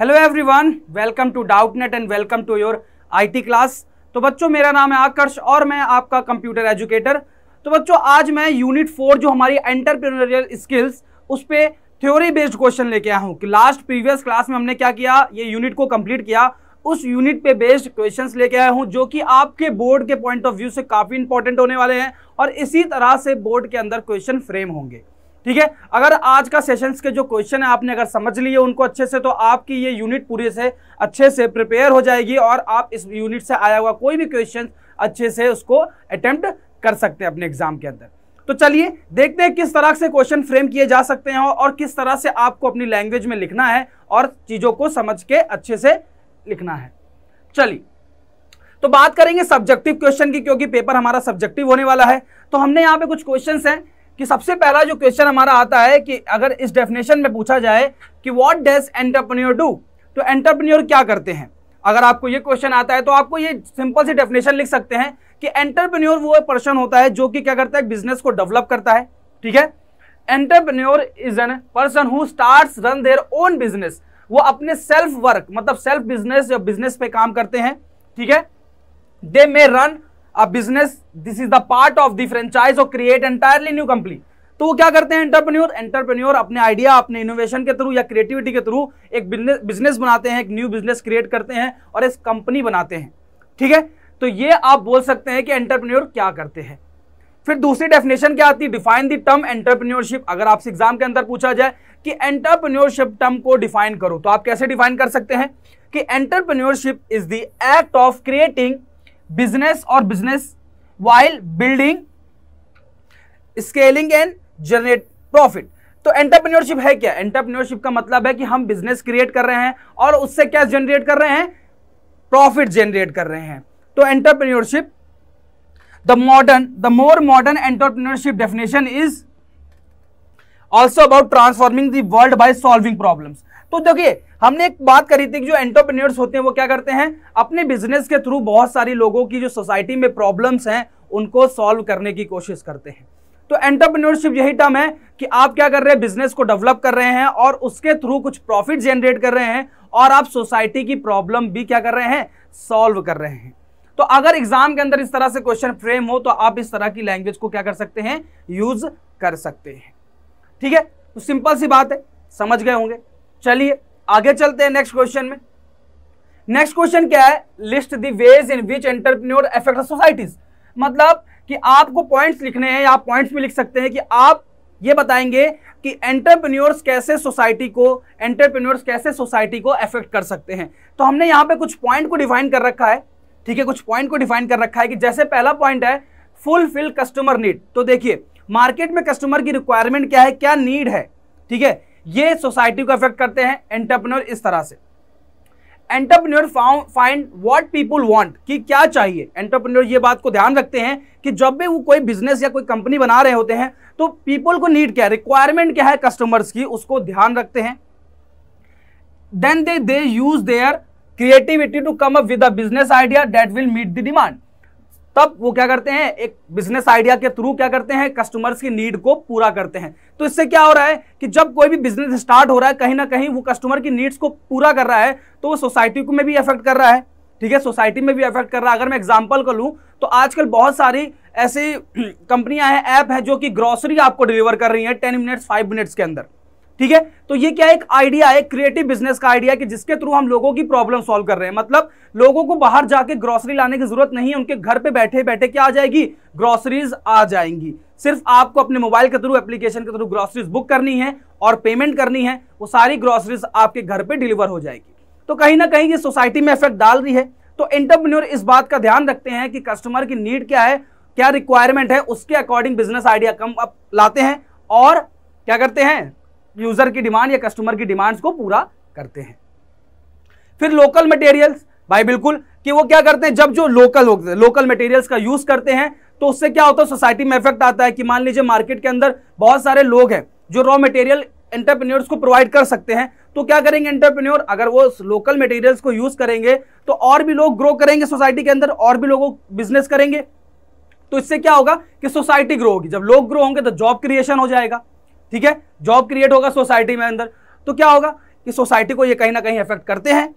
hello everyone welcome to Doubtnut and welcome to your IT class तो बच्चों मेरा नाम है आकर्ष और मैं आपका कंप्यूटर एजुकेटर तो बच्चों आज मैं यूनिट फोर जो हमारी एंटरप्रेन्योरियल स्किल्स उस पर थ्योरी बेस्ड क्वेश्चन लेके आया हूँ कि लास्ट प्रीवियस क्लास में हमने क्या किया ये यूनिट को कम्प्लीट किया उस यूनिट पे बेस्ड क्वेश्चंस लेके आया हूँ जो कि आपके बोर्ड के पॉइंट ऑफ व्यू से काफ़ी इंपॉर्टेंट होने वाले हैं और इसी तरह से बोर्ड के अंदर क्वेश्चन फ्रेम होंगे ठीक है अगर आज का सेशंस के जो क्वेश्चन है आपने अगर समझ लिए उनको अच्छे से तो आपकी ये यूनिट पूरे से अच्छे से प्रिपेयर हो जाएगी और आप इस यूनिट से आया हुआ कोई भी क्वेश्चन अच्छे से उसको अटेम्प्ट कर सकते हैं अपने एग्जाम के अंदर तो चलिए देखते हैं किस तरह से क्वेश्चन फ्रेम किए जा सकते हैं और किस तरह से आपको अपनी लैंग्वेज में लिखना है और चीज़ों को समझ के अच्छे से लिखना है चलिए तो बात करेंगे सब्जेक्टिव क्वेश्चन की क्योंकि पेपर हमारा सब्जेक्टिव होने वाला है तो हमने यहाँ पे कुछ क्वेश्चंस हैं कि सबसे पहला जो क्वेश्चन हमारा आता है कि अगर इस डेफिनेशन में पूछा जाए कि व्हाट डज एंटरप्रन्योर डू तो एंटरप्रन्योर क्या करते हैं अगर आपको ये क्वेश्चन आता है तो आपको ये सिंपल सी डेफिनेशन लिख सकते हैं कि एंटरप्रन्योर वो पर्सन होता है जो कि क्या करता है बिजनेस को डेवलप करता है ठीक है entrepreneur is an person who start run their own business वो अपने सेल्फ वर्क मतलब सेल्फ बिजनेस या बिजनेस पे काम करते हैं ठीक है they may run a business this is the part of the franchise और क्रिएट एंटायरली न्यू कंपनी तो वो क्या करते हैं एंटरप्रेन्योर एंटरप्रेन्योर अपने आइडिया अपने इनोवेशन के थ्रू या क्रिएटिविटी के थ्रू एक बिजनेस बनाते हैं एक न्यू बिजनेस क्रिएट करते हैं और एक कंपनी बनाते हैं ठीक है तो ये आप बोल सकते हैं कि एंटरप्रेन्योर क्या करते हैं फिर दूसरी डेफिनेशन क्या आती है डिफाइन दी टर्म एंटरप्रेन्योरशिप अगर आपसे एग्जाम के अंदर पूछा जाए कि एंटरप्रेन्योरशिप टर्म को डिफाइन करो तो आप कैसे डिफाइन कर सकते हैं कि entrepreneurship is the act of creating business और business while building scaling and generate profit तो एंटरप्रेन्योरशिप है क्या एंटरप्रेन्योरशिप का मतलब है कि हम बिजनेस क्रिएट कर रहे हैं और उससे क्या जनरेट कर रहे हैं प्रॉफिट जनरेट कर रहे हैं तो entrepreneurship the modern the more modern entrepreneurship definition is also about transforming the world by solving problems तो देखिए हमने एक बात करी थी कि जो एंटरप्रेन्योर्स होते हैं वो क्या करते हैं अपने बिजनेस के थ्रू बहुत सारे लोगों की जो सोसाइटी में प्रॉब्लम्स हैं उनको सॉल्व करने की कोशिश करते हैं तो एंटरप्रेन्योरशिप यही टर्म है कि आप क्या कर रहे हैं बिजनेस को डेवलप कर रहे हैं और उसके थ्रू कुछ प्रॉफिट जनरेट कर रहे हैं और आप सोसाइटी की प्रॉब्लम भी क्या कर रहे हैं सॉल्व कर रहे हैं तो अगर एग्जाम के अंदर इस तरह से क्वेश्चन फ्रेम हो तो आप इस तरह की लैंग्वेज को क्या कर सकते हैं यूज कर सकते हैं ठीक है तो सिंपल सी बात है समझ गए होंगे चलिए आगे चलते हैं नेक्स्ट क्वेश्चन में नेक्स्ट क्वेश्चन क्या है list the ways in which entrepreneur affect societies मतलब कि आपको पॉइंट्स लिखने हैं आप पॉइंट्स भी लिख सकते हैं कि आप ये बताएंगे कि एंटरप्रेन्योर्स कैसे सोसाइटी को एंटरप्रेन्योर्स कैसे सोसाइटी को अफेक्ट कर सकते हैं तो हमने यहाँ पे कुछ पॉइंट को डिफाइन कर रखा है ठीक है कुछ पॉइंट को डिफाइन कर रखा है कि जैसे पहला पॉइंट है फुलफिल कस्टमर नीड तो देखिए मार्केट में कस्टमर की रिक्वायरमेंट क्या है क्या नीड है ठीक है ये सोसाइटी को अफेक्ट करते हैं एंटरप्रेन्योर इस तरह से entrepreneur find what people want कि क्या चाहिए एंटरप्रेन्योर ये बात को ध्यान रखते हैं कि जब भी वो कोई बिजनेस या कोई कंपनी बना रहे होते हैं तो पीपल को नीड क्या है रिक्वायरमेंट क्या है कस्टमर्स की उसको ध्यान रखते हैं then they they use their creativity to come up with a business idea that will meet the demand तब वो क्या करते हैं एक बिजनेस आइडिया के थ्रू क्या करते हैं कस्टमर्स की नीड को पूरा करते हैं तो इससे क्या हो रहा है कि जब कोई भी बिजनेस स्टार्ट हो रहा है कहीं ना कहीं वो कस्टमर की नीड्स को पूरा कर रहा है तो वो सोसाइटी को में भी अफेक्ट कर रहा है ठीक है सोसाइटी में भी अफेक्ट कर रहा है अगर मैं एग्जाम्पल कर लूँ तो आजकल बहुत सारी ऐसी कंपनियां हैं ऐप है जो कि ग्रॉसरी आपको डिलीवर कर रही हैं टेन मिनट्स फाइव मिनट्स के अंदर ठीक है तो ये क्या एक आइडिया है क्रिएटिव बिजनेस का आइडिया कि जिसके थ्रू हम लोगों की प्रॉब्लम सॉल्व कर रहे हैं मतलब लोगों को बाहर जाके ग्रोसरी लाने की जरूरत नहीं है उनके घर पे बैठे बैठे क्या आ जाएगी ग्रोसरीज आ जाएंगी सिर्फ आपको अपने मोबाइल के थ्रू एप्लीकेशन के थ्रू ग्रोसरीज बुक करनी है और पेमेंट करनी है वो सारी ग्रोसरीज आपके घर पर डिलीवर हो जाएगी तो कहीं ना कहीं ये सोसाइटी में इफेक्ट डाल रही है तो एंटरप्रेन्योर इस बात का ध्यान रखते हैं कि कस्टमर की नीड क्या है क्या रिक्वायरमेंट है उसके according business idea come up लाते हैं और क्या करते हैं यूजर की डिमांड या कस्टमर की डिमांड्स को पूरा करते हैं फिर लोकल मटेरियल्स भाई बिल्कुल कि वो क्या करते हैं जब जो लोकल लोकल मटेरियल्स का यूज करते हैं तो उससे क्या होता है सोसाइटी में इफेक्ट आता है कि मान लीजिए मार्केट के अंदर बहुत सारे लोग हैं जो रॉ मटेरियल एंटरप्रेन्योर्स को प्रोवाइड कर सकते हैं तो क्या करेंगे एंटरप्रेन्योर अगर वो लोकल मटेरियल्स को यूज करेंगे तो और भी लोग ग्रो करेंगे सोसाइटी के अंदर और भी लोगों बिजनेस करेंगे तो इससे क्या होगा कि सोसाइटी ग्रो होगी जब लोग ग्रो होंगे तो जॉब क्रिएशन हो जाएगा ठीक है जॉब क्रिएट होगा सोसाइटी में अंदर तो क्या होगा कि सोसाइटी को ये कहीं ना कहीं इफेक्ट करते हैं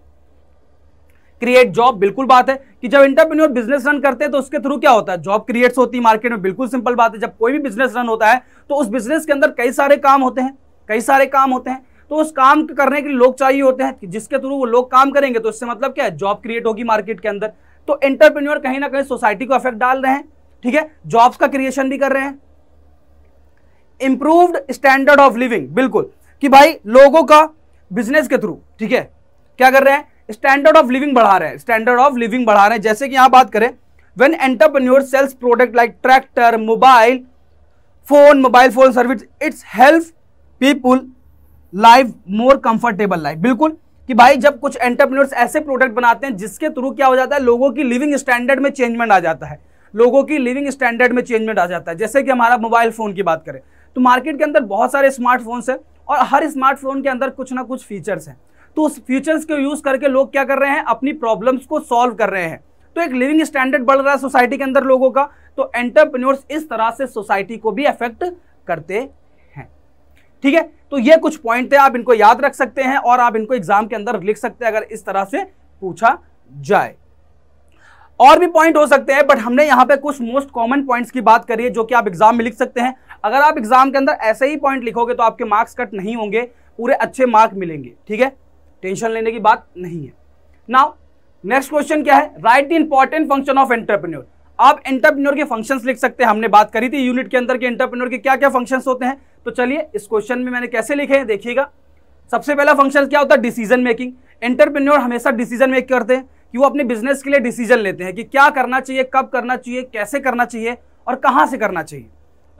क्रिएट जॉब बिल्कुल बात है कि जब इंटरप्रेन्योर बिजनेस रन करते हैं तो उसके थ्रू क्या होता है जॉब क्रिएट्स होती है मार्केट में बिल्कुल सिंपल बात है जब कोई भी बिजनेस रन होता है तो उस बिजनेस के अंदर कई सारे काम होते हैं कई सारे काम होते हैं तो उस काम करने के लिए लोग चाहिए होते हैं जिसके थ्रू वो लोग काम करेंगे तो इससे मतलब क्या है जॉब क्रिएट होगी मार्केट के अंदर तो एंटरप्रेन्योर कहीं ना कहीं सोसाइटी को अफेक्ट डाल रहे हैं ठीक है जॉब्स का क्रिएशन भी कर रहे हैं इम्प्रूव्ड स्टैंडर्ड ऑफ लिविंग बिल्कुल कि भाई लोगों का बिजनेस के थ्रू ठीक है क्या कर रहे हैं स्टैंडर्ड ऑफ लिविंग बढ़ा रहे हैं स्टैंडर्ड ऑफ लिविंग बढ़ा रहे हैं जैसे कि यहां बात करें when entrepreneur sells product like tractor mobile phone mobile phone service it's help people life more comfortable life बिल्कुल कि भाई जब कुछ एंटरप्रेन्योर्स ऐसे प्रोडक्ट बनाते हैं जिसके थ्रू क्या हो जाता है लोगों की लिविंग स्टैंडर्ड में चेंजमेंट आ जाता है लोगों की लिविंग स्टैंडर्ड में चेंजमेंट आ जाता है जैसे कि हमारा मोबाइल फोन की बात करें तो मार्केट के अंदर बहुत सारे स्मार्टफोन्स हैं और हर स्मार्टफोन के अंदर कुछ ना कुछ फीचर्स हैं तो उस फीचर्स को यूज़ करके लोग क्या कर रहे हैं अपनी प्रॉब्लम्स को सॉल्व कर रहे हैं तो एक लिविंग स्टैंडर्ड बढ़ रहा है सोसाइटी के अंदर लोगों का तो एंटरप्रेन्योर्स इस तरह से सोसाइटी को भी अफेक्ट करते हैं ठीक है तो ये कुछ पॉइंट थे आप इनको याद रख सकते हैं और आप इनको एग्जाम के अंदर लिख सकते हैं अगर इस तरह से पूछा जाए और भी पॉइंट हो सकते हैं बट हमने यहां पे कुछ मोस्ट कॉमन पॉइंट्स की बात करी है जो कि आप एग्जाम में लिख सकते हैं अगर आप एग्जाम के अंदर ऐसे ही पॉइंट लिखोगे तो आपके मार्क्स कट नहीं होंगे पूरे अच्छे मार्क मिलेंगे ठीक है टेंशन लेने की बात नहीं है नाउ नेक्स्ट क्वेश्चन क्या है write the important function of entrepreneur आप एंटरप्रेन्योर के फंक्शंस लिख सकते हैं हमने बात करी थी यूनिट के अंदर के एंटरप्रेन्योर के क्या क्या फंक्शंस होते हैं तो चलिए इस क्वेश्चन में मैंने कैसे लिखे हैं देखिएगा सबसे पहला फंक्शन क्या होता है डिसीजन मेकिंग एंटरप्रेन्योर हमेशा डिसीजन मेक करते हैं कि वो अपने बिजनेस के लिए डिसीजन लेते हैं कि क्या करना चाहिए कब करना चाहिए कैसे करना चाहिए और कहाँ से करना चाहिए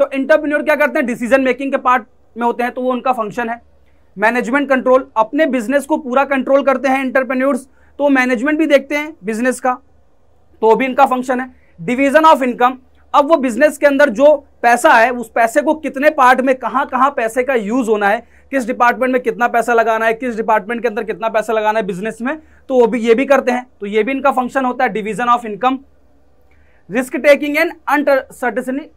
तो इंटरप्रन्योर क्या करते हैं डिसीजन मेकिंग के पार्ट में होते हैं तो वो उनका फंक्शन है मैनेजमेंट कंट्रोल अपने बिजनेस को पूरा कंट्रोल करते हैं इंटरप्रेन्योर्स तो मैनेजमेंट भी देखते हैं बिजनेस का तो भी इनका फंक्शन है डिवीजन ऑफ इनकम अब वो बिजनेस के अंदर जो पैसा है उस पैसे को कितने पार्ट में कहाँ कहाँ पैसे का यूज होना है किस डिपार्टमेंट में कितना पैसा लगाना है किस डिपार्टमेंट के अंदर कितना पैसा लगाना है बिजनेस में तो वो भी ये भी करते हैं तो ये भी इनका फंक्शन होता है division of income risk taking and uncertainty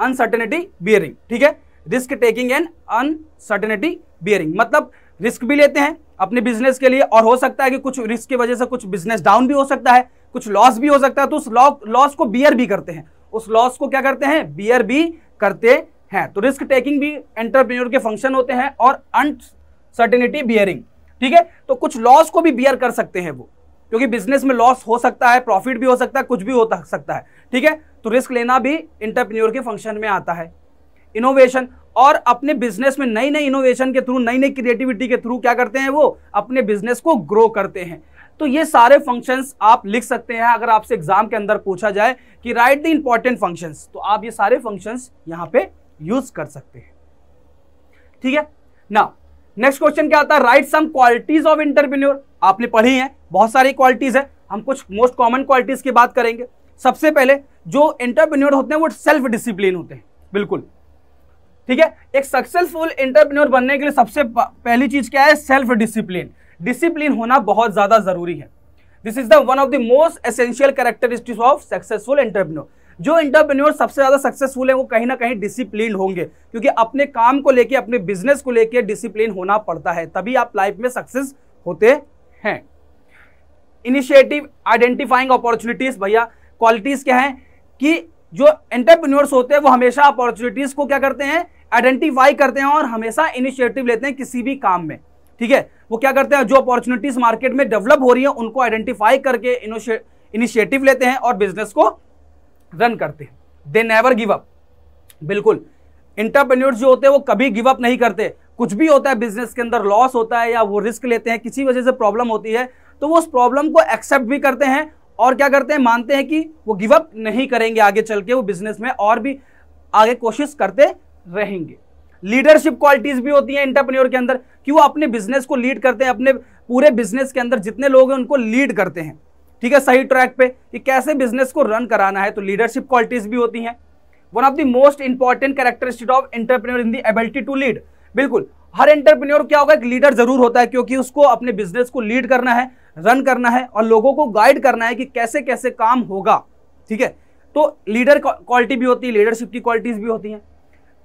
uncertainty bearing ठीक है risk taking and uncertainty bearing मतलब रिस्क भी लेते हैं अपने बिजनेस के लिए और हो सकता है कि कुछ रिस्क की वजह से कुछ बिजनेस डाउन भी हो सकता है कुछ लॉस भी हो सकता है तो उस लॉस को बियर भी करते हैं उस लॉस को क्या करते हैं बियर भी करते हैं तो रिस्क टेकिंग भी एंटरप्रेन्योर के फंक्शन होते हैं और अनसर्टेनिटी बियरिंग ठीक है तो कुछ लॉस को भी बियर कर सकते हैं वो क्योंकि बिजनेस में लॉस हो सकता है प्रॉफिट भी हो सकता है कुछ भी हो सकता है ठीक है तो रिस्क लेना भी इंटरप्रीन्योर के फंक्शन में आता है इनोवेशन और अपने बिजनेस में नई नई इनोवेशन के थ्रू नई नई क्रिएटिविटी के थ्रू क्या करते हैं वो अपने बिजनेस को ग्रो करते हैं तो ये सारे फंक्शंस आप लिख सकते हैं अगर आपसे एग्जाम के अंदर पूछा जाए कि राइट द इंपॉर्टेंट फंक्शंस तो आप ये सारे फंक्शंस यहां पे यूज कर सकते हैं ठीक है ना नेक्स्ट क्वेश्चन क्या आता है write some qualities of entrepreneur आपने पढ़ी है बहुत सारी क्वालिटीज है हम कुछ मोस्ट कॉमन क्वालिटीज की बात करेंगे सबसे पहले जो इंटरप्रीन्योर होते हैं वो सेल्फ डिसिप्लिन होते हैं बिल्कुल ठीक है एक सक्सेसफुल इंटरप्रीन्योर बनने के लिए सबसे पहली चीज क्या है सेल्फ डिसिप्लिन डिसिप्लिन होना बहुत ज्यादा जरूरी है this is the one of the most essential characteristics of successful entrepreneur जो इंटरप्रेन्योर सबसे ज़्यादा सक्सेसफुल है वो कहीं ना कहीं डिसिप्लिन होंगे क्योंकि अपने काम को लेके अपने बिजनेस को लेके डिसिप्लिन होना पड़ता है तभी आप लाइफ में सक्सेस होते हैं इनिशिएटिव आइडेंटिफाइंग अपॉर्चुनिटीज़ भैया क्वालिटीज़ क्या हैं कि जो एंटरप्रेन्योर्स होते हैं वो हमेशा अपॉर्चुनिटीज़ को क्या करते हैं आइडेंटिफाई करते हैं और हमेशा इनिशिएटिव लेते हैं किसी भी काम में ठीक है वो क्या करते हैं जो अपॉर्चुनिटीज़ मार्केट में डेवलप हो रही है उनको आइडेंटिफाई करके इनिशिएटिव लेते हैं और बिजनेस को रन करते हैं दे नेवर गिव अप बिल्कुल इंटरप्रेन्योर्स जो होते हैं वो कभी गिव अप नहीं करते कुछ भी होता है बिजनेस के अंदर लॉस होता है या वो रिस्क लेते हैं किसी वजह से प्रॉब्लम होती है तो वो उस प्रॉब्लम को एक्सेप्ट भी करते हैं और क्या करते हैं मानते हैं कि वो गिव अप नहीं करेंगे आगे चल के वो बिजनेस में और भी आगे कोशिश करते रहेंगे लीडरशिप क्वालिटीज भी होती हैं इंटरप्रेन्योर के अंदर कि वो अपने बिजनेस को लीड करते हैं अपने पूरे बिजनेस के अंदर जितने लोग हैं उनको लीड करते हैं ठीक है सही ट्रैक पे कि कैसे बिजनेस को रन कराना है तो लीडरशिप क्वालिटीज भी होती हैं one of the most important characteristic of entrepreneur in the ability to lead बिल्कुल हर एंटरप्रेन्योर क्या होगा एक लीडर जरूर होता है क्योंकि उसको अपने बिजनेस को लीड करना है रन करना है और लोगों को गाइड करना है कि कैसे कैसे काम होगा ठीक है तो लीडर क्वालिटी भी होती है लीडरशिप की क्वालिटीज भी होती हैं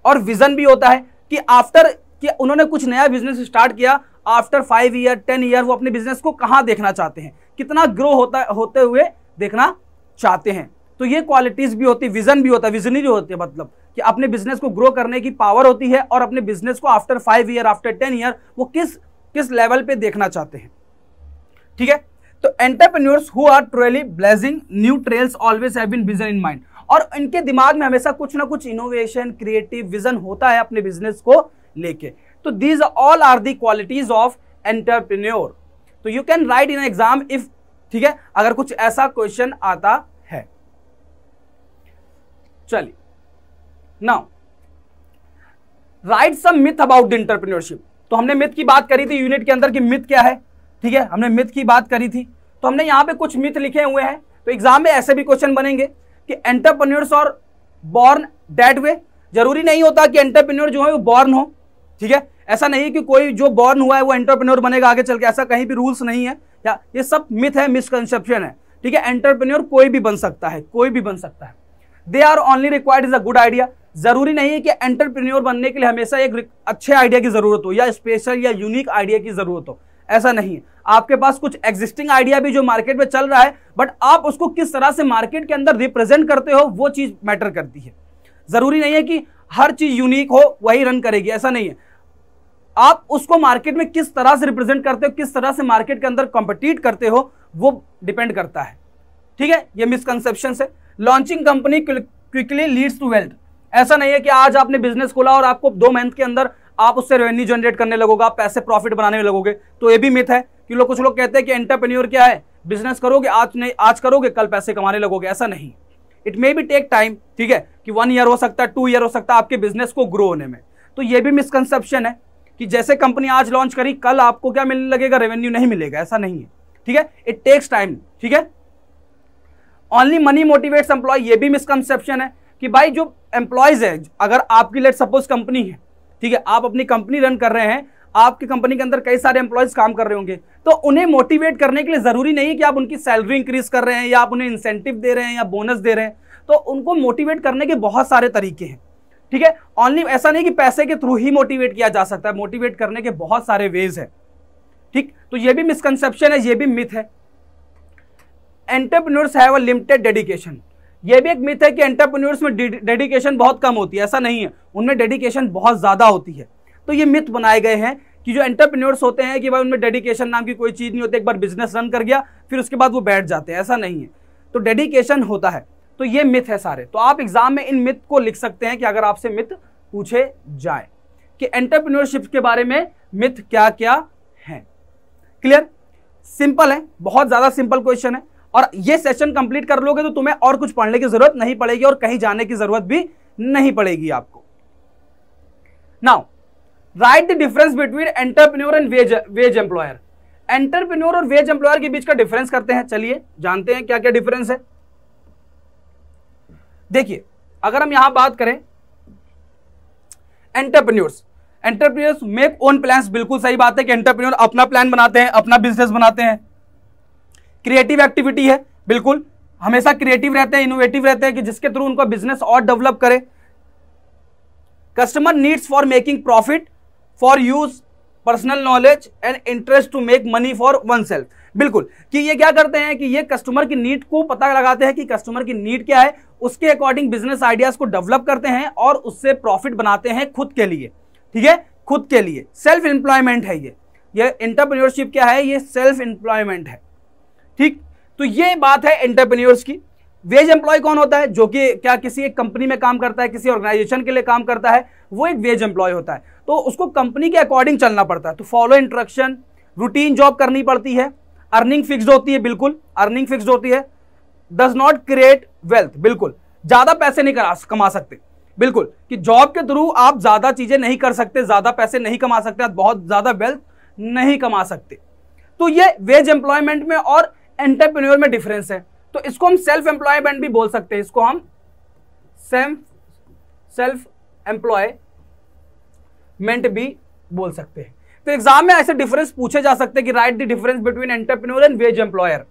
और विजन भी होता है कि आफ्टर कि उन्होंने कुछ नया बिजनेस स्टार्ट किया after five year ten year वो अपने बिजनेस को कहाँ देखना चाहते हैं कितना ग्रो होता होते हुए देखना चाहते हैं तो ये क्वालिटीज भी होती विजन भी होता है विजनरी होती है मतलब कि अपने बिजनेस को ग्रो करने की पावर होती है और अपने बिजनेस को after five year after ten year वो किस किस लेवल पे देखना चाहते हैं ठीक है तो entrepreneurs who are truly blazing new trails always have been vision in mind और इनके दिमाग में हमेशा कुछ ना कुछ इनोवेशन क्रिएटिव विजन होता है अपने बिजनेस को लेके तो these all are the qualities of entrepreneur तो you can write in exam if ठीक है अगर कुछ ऐसा क्वेश्चन आता है चलिए now write some myth about the entrepreneurship तो हमने मिथ की बात करी थी यूनिट के अंदर कि मिथ क्या है ठीक है हमने मिथ की बात करी थी तो हमने यहां पे कुछ मिथ लिखे हुए हैं तो एग्जाम में ऐसे भी क्वेश्चन बनेंगे कि एंटरप्रेन्योर्स और बॉर्न डेट वे जरूरी नहीं होता कि एंटरप्रेन्योर जो है वो बॉर्न हो ठीक है ऐसा नहीं कि कोई जो बॉर्न हुआ है वो एंटरप्रेन्योर बनेगा आगे चल के ऐसा कहीं भी रूल्स नहीं है या ये सब मिथ है मिसकनसेप्शन है ठीक है एंटरप्रेन्योर कोई भी बन सकता है कोई भी बन सकता है they are only required is a good idea जरूरी नहीं है कि एंटरप्रेन्योर बनने के लिए हमेशा एक अच्छे आइडिया की जरूरत हो या स्पेशल या यूनिक आइडिया की जरूरत हो ऐसा नहीं है आपके पास कुछ एग्जिस्टिंग आइडिया भी जो मार्केट में चल रहा है बट आप उसको किस तरह से मार्केट के अंदर रिप्रेजेंट करते हो वो चीज मैटर करती है जरूरी नहीं है कि हर चीज यूनिक हो वही रन करेगी ऐसा नहीं है आप उसको मार्केट में किस तरह से रिप्रेजेंट करते हो किस तरह से मार्केट के अंदर कॉम्पिटिट करते हो वो डिपेंड करता है ठीक है ये मिसकनसेप्शन है launching company quickly leads to wealth ऐसा नहीं है कि आज आपने बिजनेस खोला और आपको दो मंथ के अंदर आप उससे रेवेन्यू जनरेट करने लगोगे आप पैसे प्रॉफिट बनाने लगोगे तो ये भी मिथ है कि लोग कुछ लोग कहते हैं कि एंटरप्रेन्योर क्या है बिजनेस करोगे आज नहीं आज करोगे कल पैसे कमाने लगोगे ऐसा नहीं it may be take time ठीक है कि वन ईयर हो सकता है टू ईयर हो सकता है आपके बिजनेस को ग्रो होने में तो ये भी मिसकनसेप्शन है कि जैसे कंपनी आज लॉन्च करी कल आपको क्या मिलने लगेगा रेवेन्यू नहीं मिलेगा ऐसा नहीं है ठीक है इट टेक्स टाइम ठीक है ओनली मनी मोटिवेट्स एम्प्लॉय ये भी मिसकनसेप्शन है कि भाई जो एम्प्लॉयज है अगर आपकी लेट सपोज कंपनी है ठीक है आप अपनी कंपनी रन कर रहे हैं आपकी कंपनी के अंदर कई सारे एम्प्लॉयज काम कर रहे होंगे तो उन्हें मोटिवेट करने के लिए ज़रूरी नहीं है कि आप उनकी सैलरी इंक्रीज कर रहे हैं या आप उन्हें इंसेंटिव दे रहे हैं या बोनस दे रहे हैं तो उनको मोटिवेट करने के बहुत सारे तरीके हैं ठीक है ऑनली ऐसा नहीं कि पैसे के थ्रू ही मोटिवेट किया जा सकता है मोटिवेट करने के बहुत सारे वेज है ठीक तो ये भी मिसकनसेप्शन है ये भी मिथ है entrepreneurs have a limited dedication ये भी एक मिथ है कि एंटरप्रेन्योर्स में डेडिकेशन बहुत कम होती है ऐसा नहीं है उनमें डेडिकेशन बहुत ज़्यादा होती है तो ये मिथ बनाए गए हैं कि जो एंटरप्रेन्योर्स होते हैं कि भाई उनमें डेडिकेशन नाम की कोई चीज़ नहीं होती एक बार बिजनेस रन कर गया फिर उसके बाद वो बैठ जाते हैं ऐसा नहीं है तो डेडिकेशन होता है तो ये मिथ है सारे तो आप एग्जाम में इन मिथ को लिख सकते हैं कि अगर आपसे मिथ पूछे जाए कि एंटरप्रेन्योरशिप के बारे में मिथ क्या क्या है क्लियर सिंपल है बहुत ज़्यादा सिंपल क्वेश्चन है और ये सेशन कंप्लीट कर लोगे तो तुम्हें और कुछ पढ़ने की जरूरत नहीं पड़ेगी और कहीं जाने की जरूरत भी नहीं पड़ेगी आपको now write the difference between entrepreneur and wage wage employer entrepreneur और वेज एम्प्लॉयर के बीच का डिफरेंस करते हैं चलिए जानते हैं क्या क्या डिफरेंस है देखिए अगर हम यहां बात करें entrepreneurs entrepreneurs make own plan बिल्कुल सही बात है कि एंटरप्रेन्योर अपना प्लान बनाते हैं अपना बिजनेस बनाते हैं क्रिएटिव एक्टिविटी है बिल्कुल हमेशा क्रिएटिव रहते हैं इनोवेटिव रहते हैं कि जिसके थ्रू उनका बिजनेस और डेवलप करे customer needs for making profit for use personal knowledge and interest to make money for one self बिल्कुल कि ये क्या करते हैं कि ये कस्टमर की नीड को पता लगाते हैं कि कस्टमर की नीड क्या है उसके अकॉर्डिंग बिजनेस आइडियाज को डेवलप करते हैं और उससे प्रॉफिट बनाते हैं खुद के लिए ठीक है खुद के लिए सेल्फ एम्प्लॉयमेंट है ये ये एंटरप्रेन्योरशिप क्या है ये सेल्फ एम्प्लॉयमेंट है ठीक तो ये बात है एंटरप्रेन्योर्स की वेज एम्प्लॉय कौन होता है जो कि क्या किसी एक कंपनी में काम करता है किसी ऑर्गेनाइजेशन के लिए काम करता है वो एक वेज एम्प्लॉय होता है तो उसको कंपनी के अकॉर्डिंग चलना पड़ता है तो फॉलो इंट्रक्शन रूटीन जॉब करनी पड़ती है अर्निंग फिक्स होती है बिल्कुल अर्निंग फिक्स होती है डज नॉट क्रिएट वेल्थ बिल्कुल ज्यादा पैसे नहीं करा कमा सकते बिल्कुल कि जॉब के थ्रू आप ज्यादा चीजें नहीं कर सकते ज्यादा पैसे नहीं कमा सकते आप बहुत ज्यादा वेल्थ नहीं कमा सकते तो ये वेज एम्प्लॉयमेंट में और एंटरप्रेन्योर में डिफरेंस है तो इसको हम सेल्फ एम्प्लॉयमेंट भी बोल सकते हैं इसको हम सेल्फ सेल्फ एम्प्लॉयमेंट भी बोल सकते हैं तो एग्जाम में ऐसे डिफरेंस पूछे जा सकते हैं कि write the difference between entrepreneur and wage employer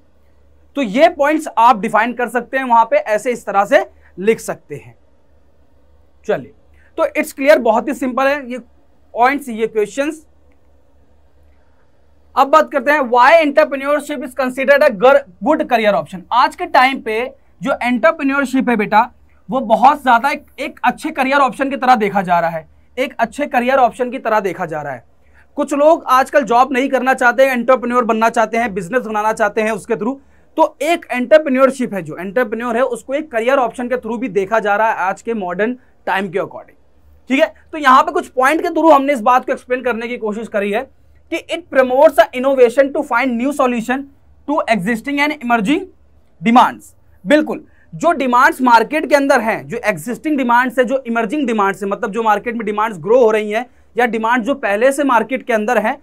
तो ये पॉइंट्स आप डिफाइन कर सकते हैं वहां पे ऐसे इस तरह से लिख सकते हैं चलिए तो इट्स क्लियर बहुत ही सिंपल है ये पॉइंट्स ये क्वेश्चंस अब बात करते हैं why entrepreneurship is considered a good career option आज के टाइम पे जो एंटरप्रेन्योरशिप है बेटा वो बहुत ज्यादा एक, एक अच्छे करियर ऑप्शन की तरह देखा जा रहा है एक अच्छे करियर ऑप्शन की तरह देखा जा रहा है कुछ लोग आजकल जॉब नहीं करना चाहते हैं एंटरप्रेन्योर बनना चाहते हैं बिजनेस बनाना चाहते हैं उसके थ्रू तो एक एंटरप्रेन्योरशिप है जो एंटरप्रेन्योर है उसको एक करियर ऑप्शन के थ्रू भी देखा जा रहा है आज के मॉडर्न टाइम के अकॉर्डिंग ठीक है तो यहाँ पे कुछ पॉइंट के थ्रू हमने इस बात को एक्सप्लेन करने की कोशिश करी है कि it promotes a innovation to find new solution to existing and emerging demands बिल्कुल जो डिमांड्स मार्केट के अंदर हैं जो एग्जिस्टिंग डिमांड्स है जो इमर्जिंग डिमांड्स है मतलब जो मार्केट में डिमांड्स ग्रो हो रही हैं या डिमांड जो पहले से मार्केट के अंदर है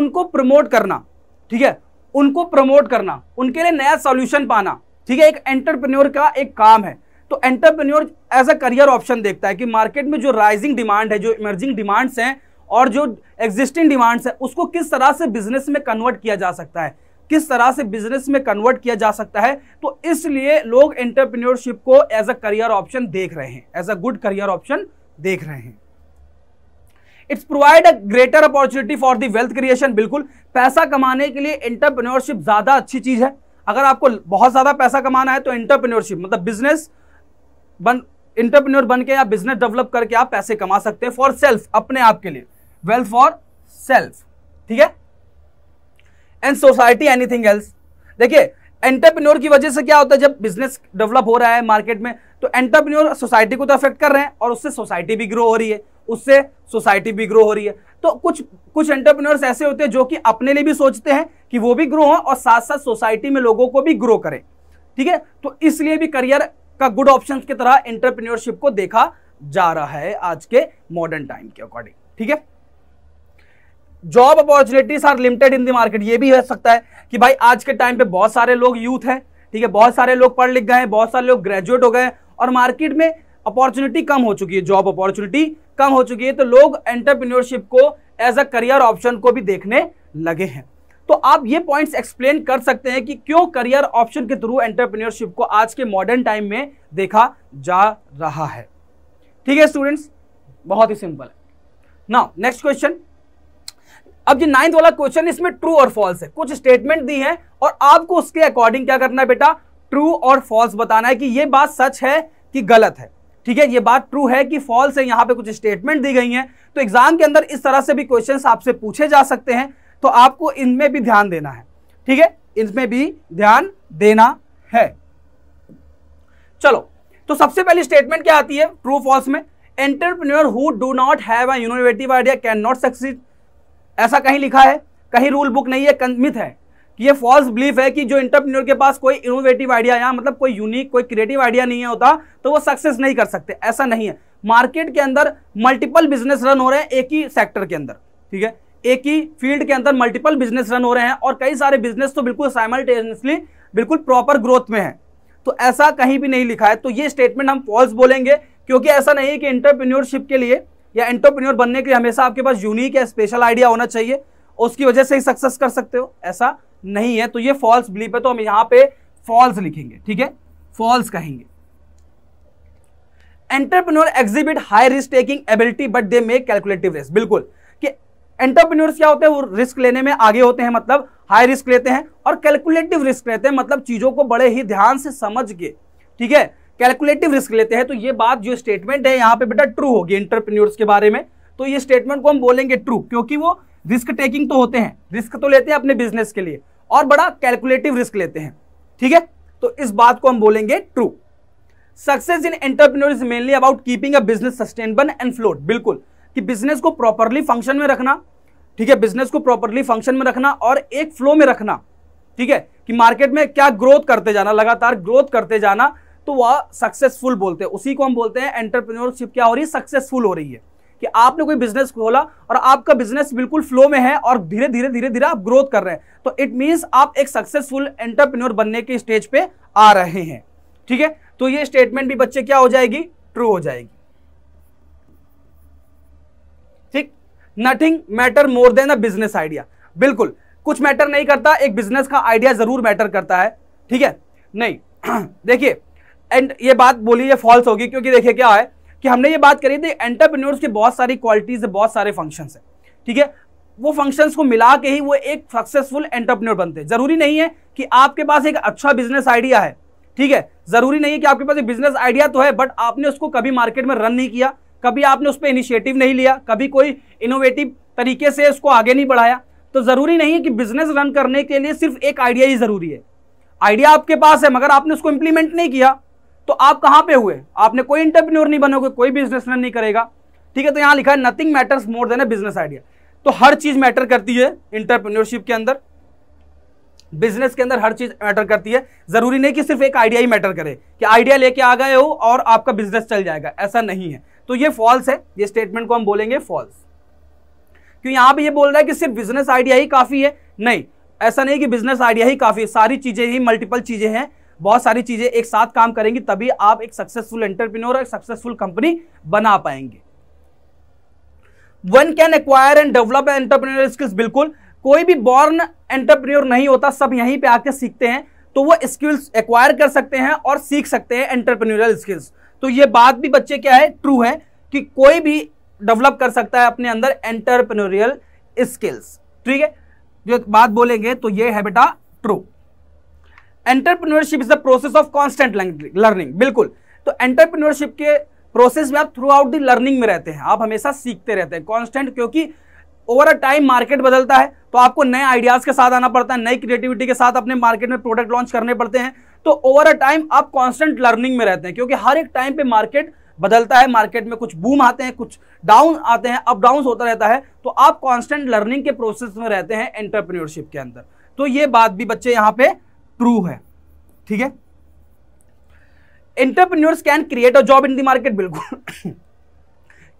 उनको प्रमोट करना ठीक है उनको प्रमोट करना उनके लिए नया सॉल्यूशन पाना ठीक है एक एंटरप्रेन्योर का एक काम है तो entrepreneur as a career option देखता है कि मार्केट में जो राइजिंग डिमांड है जो इमर्जिंग डिमांड्स हैं और जो एग्जिस्टिंग डिमांड्स है उसको किस तरह से बिजनेस में कन्वर्ट किया जा सकता है किस तरह से बिजनेस में कन्वर्ट किया जा सकता है तो इसलिए लोग एंटरप्रेन्योरशिप को एज अ करियर ऑप्शन देख रहे हैं as a good career option देख रहे हैं it's provide a greater opportunity for the wealth creation बिल्कुल पैसा कमाने के लिए एंटरप्रेन्योरशिप ज़्यादा अच्छी चीज़ है अगर आपको बहुत ज़्यादा पैसा कमाना है तो एंटरप्रेन्योरशिप मतलब बिजनेस बन इंटरप्रेन्योर बन के या बिजनेस डेवलप करके आप पैसे कमा सकते हैं फॉर सेल्फ अपने आप के लिए वेल्थ फॉर सेल्फ ठीक है एंड सोसाइटी एनीथिंग एल्स देखिए एंटरप्रेन्योर की वजह से क्या होता है जब बिजनेस डेवलप हो रहा है मार्केट में तो एंटरप्रेन्योर सोसाइटी को तो अफेक्ट कर रहे हैं और उससे सोसाइटी भी ग्रो हो रही है उससे सोसाइटी भी ग्रो हो रही है तो कुछ कुछ एंटरप्रेन्योर्स ऐसे होते हैं जो कि अपने लिए भी सोचते हैं कि वो भी ग्रो हो और साथ साथ सोसाइटी में लोगों को भी ग्रो करें ठीक है तो इसलिए भी करियर का गुड ऑप्शन की तरह एंटरप्रेन्योरशिप को देखा जा रहा है आज के मॉडर्न टाइम के अकॉर्डिंग ठीक है job opportunities are limited in the market ये भी हो सकता है कि भाई आज के टाइम पे बहुत सारे लोग यूथ हैं ठीक है बहुत सारे लोग पढ़ लिख गए हैं बहुत सारे लोग ग्रेजुएट हो गए हैं और मार्केट में अपॉर्चुनिटी कम हो चुकी है जॉब अपॉर्चुनिटी कम हो चुकी है तो लोग एंटरप्रीनियोरशिप को एज अ करियर ऑप्शन को भी देखने लगे हैं तो आप ये पॉइंट्स एक्सप्लेन कर सकते हैं कि क्यों करियर ऑप्शन के थ्रू एंटरप्रीनियोरशिप को आज के मॉडर्न टाइम में देखा जा रहा है ठीक है स्टूडेंट्स बहुत ही सिंपल है नाउ नेक्स्ट क्वेश्चन अब ये नाइन्थ वाला क्वेश्चन इसमें ट्रू और फॉल्स है कुछ स्टेटमेंट दी है और आपको उसके अकॉर्डिंग क्या करना है बेटा ट्रू और फॉल्स बताना है कि ये बात सच है कि गलत है ठीक है ये बात ट्रू है कि फॉल्स है यहाँ पे कुछ स्टेटमेंट दी गई हैं तो एग्जाम के अंदर इस तरह से भी क्वेश्चन आपसे पूछे जा सकते हैं तो आपको इनमें भी ध्यान देना है ठीक है इनमें भी ध्यान देना है चलो तो सबसे पहली स्टेटमेंट क्या आती है ट्रू फॉल्स में entrepreneur who do not have university idea can not succeed ऐसा कहीं लिखा है कहीं रूल बुक नहीं है कंथ है ये फॉल्स बिलीफ है कि जो इंटरप्रेन्योर के पास कोई इनोवेटिव आइडिया या मतलब कोई यूनिक कोई क्रिएटिव आइडिया नहीं होता तो वो सक्सेस नहीं कर सकते ऐसा नहीं है मार्केट के अंदर मल्टीपल बिजनेस रन हो रहे हैं एक ही सेक्टर के अंदर ठीक है एक ही फील्ड के अंदर मल्टीपल बिजनेस रन हो रहे हैं और कई सारे बिजनेस तो बिल्कुल साइमल्टेनियसली बिल्कुल प्रॉपर ग्रोथ में है तो ऐसा कहीं भी नहीं लिखा है तो ये स्टेटमेंट हम फॉल्स बोलेंगे क्योंकि ऐसा नहीं है कि इंटरप्रीन्योरशिप के लिए या इंटरप्रीन्योर बनने के लिए हमेशा आपके पास यूनिक या स्पेशल आइडिया होना चाहिए उसकी वजह से ही सक्सेस कर सकते हो ऐसा नहीं है तो ये फॉल्स बिलीफ है तो हम यहां पे फॉल्स लिखेंगे ठीक है फॉल्स कहेंगे entrepreneur exhibit high risk taking ability but they make calculative risk बिल्कुल कि एंटरप्रेन्योर्स क्या होते हैं वो रिस्क लेने में आगे होते हैं मतलब हाई रिस्क लेते हैं और कैलकुलेटिव रिस्क लेते हैं मतलब चीजों को बड़े ही ध्यान से समझ के ठीक है कैलकुलेटिव रिस्क लेते हैं तो ये बात जो स्टेटमेंट है यहां पे बेटा ट्रू होगी एंटरप्रेन्योर्स के बारे में तो ये स्टेटमेंट को हम बोलेंगे ट्रू क्योंकि वो रिस्क टेकिंग तो होते हैं रिस्क तो लेते हैं अपने बिजनेस के लिए और बड़ा कैलकुलेटिव रिस्क लेते हैं ठीक है तो इस बात को हम बोलेंगे true success in entrepreneur is mainly about keeping a business sustainable and float बिल्कुल कि बिजनेस को प्रॉपरली फंक्शन में रखना ठीक है बिजनेस को प्रॉपरली फंक्शन में रखना और एक फ्लो में रखना ठीक है कि मार्केट में क्या ग्रोथ करते जाना लगातार ग्रोथ करते जाना तो वह सक्सेसफुल बोलते हैं उसी को हम बोलते हैं एंटरप्रीनोरशिप क्या हो रही है सक्सेसफुल हो रही है कि आपने कोई बिजनेस खोला और आपका बिजनेस बिल्कुल फ्लो में है और धीरे धीरे धीरे धीरे आप ग्रोथ कर रहे हैं तो इट मीन्स आप एक सक्सेसफुल एंटरप्रेन्योर बनने के स्टेज पे आ रहे हैं ठीक है तो ये स्टेटमेंट भी बच्चे क्या हो जाएगी ट्रू हो जाएगी ठीक nothing matter more than a business idea बिल्कुल कुछ मैटर नहीं करता एक बिजनेस का आइडिया जरूर मैटर करता है ठीक है नहीं देखिए एंड ये बात बोली ये फॉल्स होगी क्योंकि देखिए क्या है कि हमने ये बात करी थी एंटरप्रेन्योर्स के बहुत सारी क्वालिटीज है बहुत सारे फंक्शन है ठीक है वो फंक्शंस को मिला के ही वो एक सक्सेसफुल एंटरप्रेन्योर बनते हैं जरूरी नहीं है कि आपके पास एक अच्छा बिजनेस आइडिया है ठीक है जरूरी नहीं है कि आपके पास एक बिजनेस आइडिया तो है बट आपने उसको कभी मार्केट में रन नहीं किया कभी आपने उस पर इनिशिएटिव नहीं लिया कभी कोई इनोवेटिव तरीके से उसको आगे नहीं बढ़ाया तो जरूरी नहीं है कि बिजनेस रन करने के लिए सिर्फ एक आइडिया ही जरूरी है आइडिया आपके पास है मगर आपने उसको इंप्लीमेंट नहीं किया तो आप कहाँ पे हुए आपने कोई इंटरप्रेन्योर नहीं बनोगे कोई बिजनेसमैन नहीं करेगा ठीक है तो यहाँ लिखा है nothing matters more than a business idea तो हर चीज मैटर करती है इंटरप्रीनियरशिप के अंदर बिजनेस के अंदर हर चीज मैटर करती है जरूरी नहीं कि सिर्फ एक आइडिया ही मैटर करे कि आइडिया लेके आ गए हो और आपका बिजनेस चल जाएगा ऐसा नहीं है तो ये फॉल्स है ये स्टेटमेंट को हम बोलेंगे फॉल्स क्यों यहां पे ये बोल रहा है कि सिर्फ बिजनेस आइडिया ही काफी है नहीं ऐसा नहीं कि बिजनेस आइडिया ही काफी है सारी चीजें ही मल्टीपल चीजें हैं बहुत सारी चीज़ें एक साथ काम करेंगी तभी आप एक सक्सेसफुल एंटरप्रीनोर और सक्सेसफुल कंपनी बना पाएंगे one can acquire and develop entrepreneur skills बिल्कुल कोई भी बॉर्न एंटरप्रेन्योर नहीं होता सब यहीं पे आके सीखते हैं तो वो स्किल्स एक्वायर कर सकते हैं और सीख सकते हैं एंटरप्रेन्योरियल स्किल्स तो ये बात भी बच्चे क्या है ट्रू है कि कोई भी डेवलप कर सकता है अपने अंदर एंटरप्रेन्योरियल स्किल्स ठीक है जो बात बोलेंगे तो ये है बेटा true entrepreneurship is the process of constant learning बिल्कुल तो एंटरप्रेन्योरशिप के प्रोसेस में आप थ्रू आउट दी लर्निंग में रहते हैं आप हमेशा सीखते रहते हैं कॉन्स्टेंट क्योंकि ओवर अ टाइम मार्केट बदलता है तो आपको नए आइडियाज के साथ आना पड़ता है नई क्रिएटिविटी के साथ अपने मार्केट में प्रोडक्ट लॉन्च करने पड़ते हैं तो ओवर अ टाइम आप कॉन्स्टेंट लर्निंग में रहते हैं क्योंकि हर एक टाइम पे मार्केट बदलता है मार्केट में कुछ बूम आते हैं कुछ डाउन आते हैं अप डाउन होता रहता है तो आप कॉन्स्टेंट लर्निंग के प्रोसेस में रहते हैं एंटरप्रेन्योरशिप के अंदर तो ये बात भी बच्चे यहाँ पे ट्रू है ठीक है entrepreneurs can create a job in the market बिल्कुल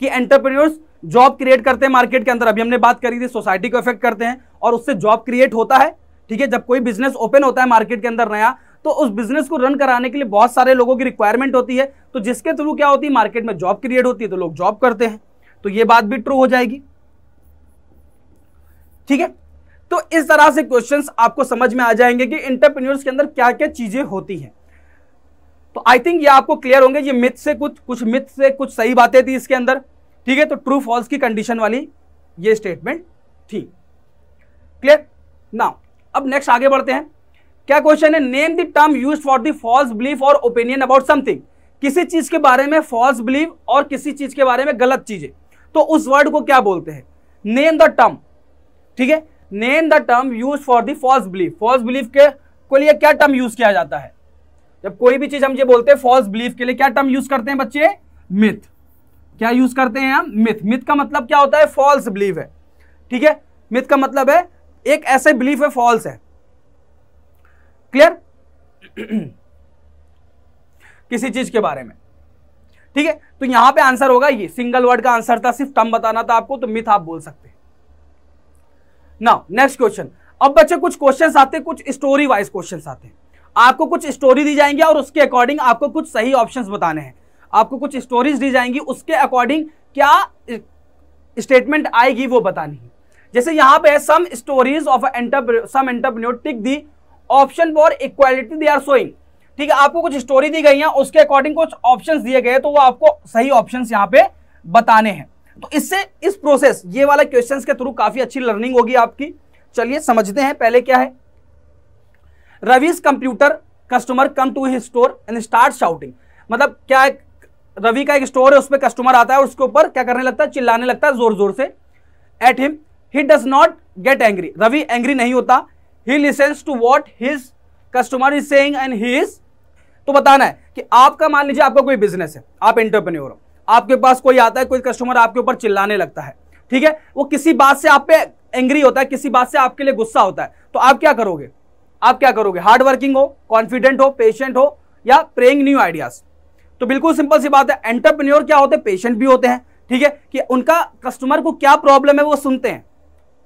कि एंटरप्रेन्योर्स जॉब क्रिएट करते हैं मार्केट के अंदर अभी हमने बात करी थी सोसाइटी को इफेक्ट करते हैं और उससे जॉब क्रिएट होता है ठीक है जब कोई बिजनेस ओपन होता है मार्केट के अंदर नया तो उस बिजनेस को रन कराने के लिए बहुत सारे लोगों की रिक्वायरमेंट होती है तो जिसके थ्रू क्या होती है मार्केट में जॉब क्रिएट होती है तो लोग जॉब करते हैं तो ये बात भी ट्रू हो जाएगी ठीक है तो इस तरह से क्वेश्चंस आपको समझ में आ जाएंगे कि इंटरप्रेन्योर्स के अंदर क्या क्या चीजें होती हैं तो आई थिंक ये आपको क्लियर होंगे ये मिथ से कुछ कुछ मिथ से कुछ सही बातें थी इसके अंदर ठीक है तो ट्रू फॉल्स की कंडीशन वाली ये स्टेटमेंट थी क्लियर नाउ अब नेक्स्ट आगे बढ़ते हैं क्या क्वेश्चन है name the term use for the false belief और ओपिनियन अबाउट समथिंग किसी चीज के बारे में फॉल्स बिलीव और किसी चीज के बारे में गलत चीजें तो उस वर्ड को क्या बोलते हैं नेम द टर्म ठीक है name the term use for dolls false belief false belief के को लिए क्या टर्म यूज किया जाता है जब कोई भी चीज हम ये बोलते हैं फॉल्स बिलीफ के लिए क्या टर्म यूज करते हैं बच्चे मिथ क्या यूज करते हैं हम मिथ मिथ का मतलब क्या होता है फॉल्स बिलीफ है ठीक है मिथ का मतलब है एक ऐसे बिलीफ है फॉल्स है क्लियर किसी चीज के बारे में ठीक है तो यहां पे आंसर होगा ये सिंगल वर्ड का आंसर था सिर्फ टर्म बताना था आपको तो मिथ आप बोल सकते नाउ नेक्स्ट क्वेश्चन अब बच्चे कुछ क्वेश्चन आते हैं कुछ स्टोरी वाइज क्वेश्चन आते हैं आपको कुछ स्टोरी दी जाएंगी और उसके अकॉर्डिंग आपको कुछ सही ऑप्शंस बताने हैं आपको कुछ स्टोरीज दी जाएंगी उसके अकॉर्डिंग क्या स्टेटमेंट आएगी वो बतानी है जैसे यहाँ पे some stories of some entrepreneur tick the option for equality they are showing ठीक है आपको कुछ स्टोरी दी गई है उसके अकॉर्डिंग कुछ ऑप्शन दिए गए तो वो आपको सही ऑप्शन यहाँ पे बताने हैं तो इससे इस प्रोसेस ये वाला क्वेश्चन के थ्रू काफी अच्छी लर्निंग होगी आपकी चलिए समझते हैं पहले क्या है Ravi's computer customer come to his store and start shouting मतलब क्या है रवि का एक स्टोर है उस पर कस्टमर आता है और उसके ऊपर क्या करने लगता है चिल्लाने लगता है जोर जोर से at him he does not get angry Ravi angry नहीं होता he listens to what his customer is saying and he is तो बताना है कि आपका मान लीजिए आपका कोई बिजनेस है आप इंटरप्रन्योर हो आपके पास कोई आता है कोई कस्टमर आपके ऊपर चिल्लाने लगता है ठीक है वो किसी बात से आप पे एंग्री होता है किसी बात से आपके लिए गुस्सा होता है तो आप क्या करोगे आप क्या करोगे हार्ड वर्किंग हो कॉन्फिडेंट हो पेशेंट हो या प्रेइंग न्यू आइडियाज तो बिल्कुल सिंपल सी बात है एंटरप्रेन्योर क्या होते हैं पेशेंट भी होते हैं ठीक है कि उनका कस्टमर को क्या प्रॉब्लम है वो सुनते हैं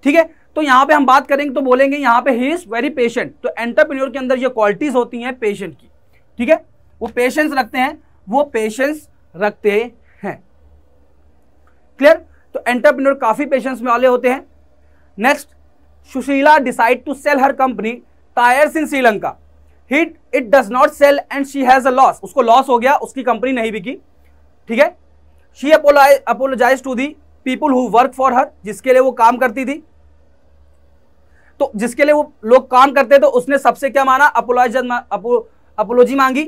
ठीक है तो यहां पे हम बात करेंगे तो बोलेंगे यहां पे ही इज वेरी पेशेंट तो एंटरप्रेन्योर के अंदर यह क्वालिटीज होती हैं पेशेंट की ठीक है वो पेशेंस रखते हैं वो पेशेंस रखते क्लियर तो एंटरप्रेन्योर काफ़ी पेशेंस में वाले होते हैं next Sushila decide to sell her company tyres in Sri Lanka hit it does not sell and she has a loss उसको लॉस हो गया उसकी कंपनी नहीं बिकी ठीक है she apologise to the people who work for her जिसके लिए वो काम करती थी तो जिसके लिए वो लोग काम करते तो उसने सबसे क्या माना अपोलोज अपोलोजी मांगी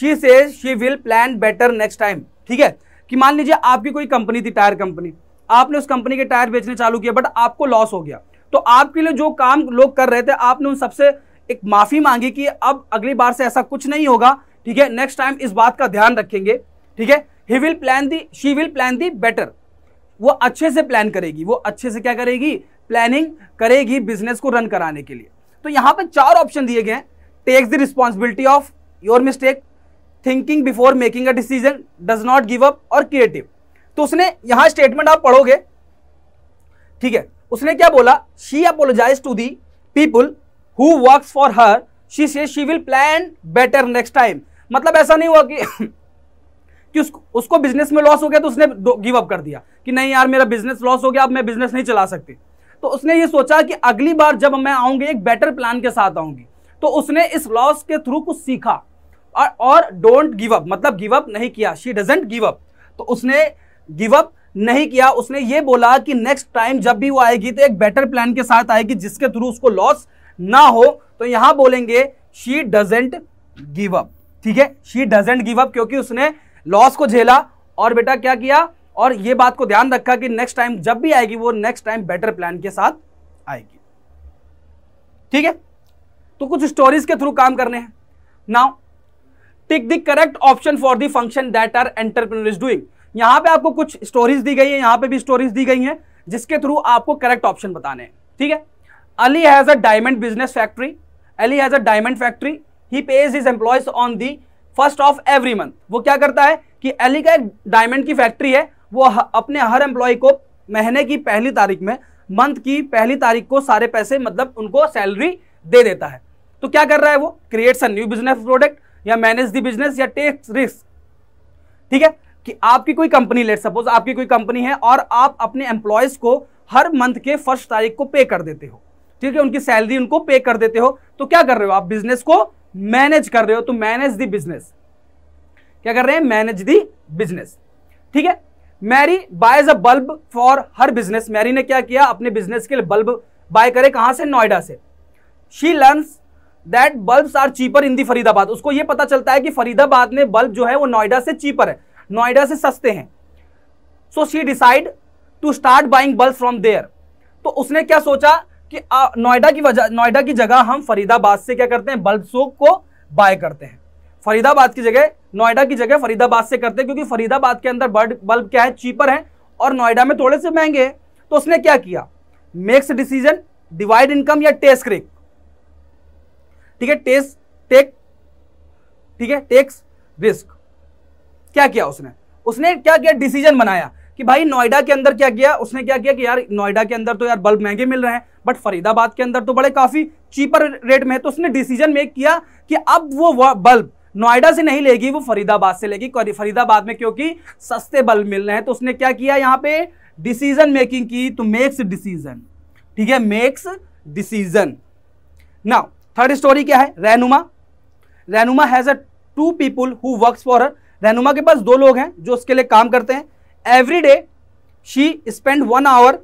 she says she will plan better next time ठीक है कि मान लीजिए आपकी कोई कंपनी थी टायर कंपनी आपने उस कंपनी के टायर बेचने चालू किया बट आपको लॉस हो गया तो आपके लिए जो काम लोग कर रहे थे आपने उन सबसे एक माफी मांगी कि अब अगली बार से ऐसा कुछ नहीं होगा ठीक है नेक्स्ट टाइम इस बात का ध्यान रखेंगे ठीक है he will plan the she will plan the better वो अच्छे से प्लान करेगी वो अच्छे से क्या करेगी प्लानिंग करेगी बिजनेस को रन कराने के लिए तो यहां पर चार ऑप्शन दिए गए takes the responsibility of your mistake thinking before making a decision does not give up और क्रिएटिव तो उसने यहां स्टेटमेंट आप पढ़ोगे ठीक है उसने क्या बोला she apologise to the people who work for her she say she will plan better next time मतलब ऐसा नहीं हुआ कि कि उसको उसको बिजनेस में लॉस हो गया तो उसने गिव अप कर दिया कि नहीं यार मेरा बिजनेस लॉस हो गया अब मैं बिजनेस नहीं चला सकती तो उसने ये सोचा कि अगली बार जब मैं आऊंगी एक बेटर प्लान के साथ आऊंगी तो उसने इस लॉस के थ्रू कुछ सीखा और डोंट गिव अप मतलब गिव अप नहीं किया शी डजेंट गिव अप तो उसने गिव अप नहीं किया उसने ये बोला कि नेक्स्ट टाइम जब भी वो आएगी तो एक बेटर प्लान के साथ आएगी जिसके थ्रू उसको लॉस ना हो तो यहां बोलेंगे शी डजेंट गिव अप ठीक है शी डजेंट गिव अप क्योंकि उसने लॉस को झेला और बेटा क्या किया और ये बात को ध्यान रखा कि नेक्स्ट टाइम जब भी आएगी वो नेक्स्ट टाइम बेटर प्लान के साथ आएगी ठीक है तो कुछ स्टोरीज के थ्रू काम करने हैं now tick the correct option for the function that are entrepreneur is doing यहां पे आपको कुछ स्टोरीज दी गई है यहां पे भी स्टोरीज दी गई हैं जिसके थ्रू आपको करेक्ट ऑप्शन बताने हैं ठीक है Ali has a diamond business factory Ali has a diamond factory he pays his employees on the first of every month वो क्या करता है कि अली का एक डायमंड की फैक्ट्री है वो अपने हर एम्प्लॉय को महीने की पहली तारीख में मंथ की पहली तारीख को सारे पैसे मतलब उनको सैलरी दे देता है तो क्या कर रहा है वो creates a new business product या मैनेज द बिजनेस या टेक रिस्क ठीक है कि आपकी कोई कंपनी लेट सपोज आपकी कोई कंपनी है और आप अपने एम्प्लॉयज को हर मंथ के फर्स्ट तारीख को पे कर देते हो ठीक है उनकी सैलरी उनको पे कर देते हो तो क्या कर रहे हो आप बिजनेस को मैनेज कर रहे हो तो मैनेज दी बिजनेस क्या कर रहे हैं मैनेज दी बिजनेस ठीक है Mary buys a bulb for her business Mary ने क्या किया अपने बिजनेस के लिए बल्ब बाय करे कहां से नोएडा से she learns that bulbs are cheaper in the Faridabad उसको ये पता चलता है कि फरीदाबाद में बल्ब जो है वो नोएडा से चीपर है नोएडा से सस्ते हैं so she decide to start buying bulb from there तो उसने क्या सोचा कि नोएडा की वजह नोएडा की जगह हम फरीदाबाद से क्या करते हैं बल्ब को बाय करते हैं फरीदाबाद की जगह नोएडा की जगह फरीदाबाद से करते हैं क्योंकि फरीदाबाद के अंदर बल्ब बल्ब क्या है चीपर है और नोएडा में थोड़े से महंगे हैं तो उसने क्या किया मेक्स डिसीजन डिवाइड इनकम या टेस्ट क्रिक ठीक है टेस्ट टेक ठीक है टेक्स रिस्क क्या किया उसने उसने क्या किया डिसीजन बनाया कि भाई नोएडा के अंदर क्या किया उसने क्या किया कि यार नोएडा के अंदर तो यार बल्ब महंगे मिल रहे हैं बट फरीदाबाद के अंदर तो बड़े काफ़ी चीपर रेट में है तो उसने डिसीजन मेक किया कि अब वो बल्ब नोएडा से नहीं लेगी वो फरीदाबाद से लेगी फरीदाबाद में क्योंकि सस्ते बल्ब मिल रहे हैं तो उसने क्या किया यहां पे डिसीजन मेकिंग की तो मेक्स डिसीजन ठीक है makes decision now third story क्या है Rahnuma Rahnuma has a two people who work for her Rahnuma के पास दो लोग हैं जो उसके लिए काम करते हैं every day she spend one hour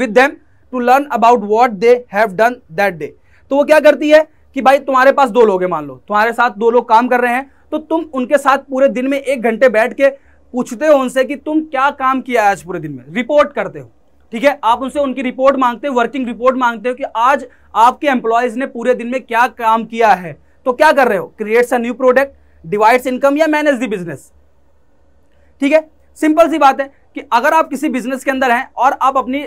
with them to learn about what they have done that day तो वो क्या करती है कि भाई तुम्हारे पास दो लोग हैं मान लो तुम्हारे साथ दो लोग काम कर रहे हैं तो तुम उनके साथ पूरे दिन में एक घंटे बैठ के पूछते हो उनसे कि तुम क्या काम किया आज पूरे दिन में रिपोर्ट करते हो ठीक है आप उनसे उनकी रिपोर्ट मांगते हो वर्किंग रिपोर्ट मांगते हो कि आज आपके एम्प्लॉयज ने पूरे दिन में क्या काम किया है तो क्या कर रहे हो creates a new product divides income या मैनेज द बिजनेस ठीक है सिंपल सी बात है कि अगर आप किसी बिजनेस के अंदर हैं और आप अपनी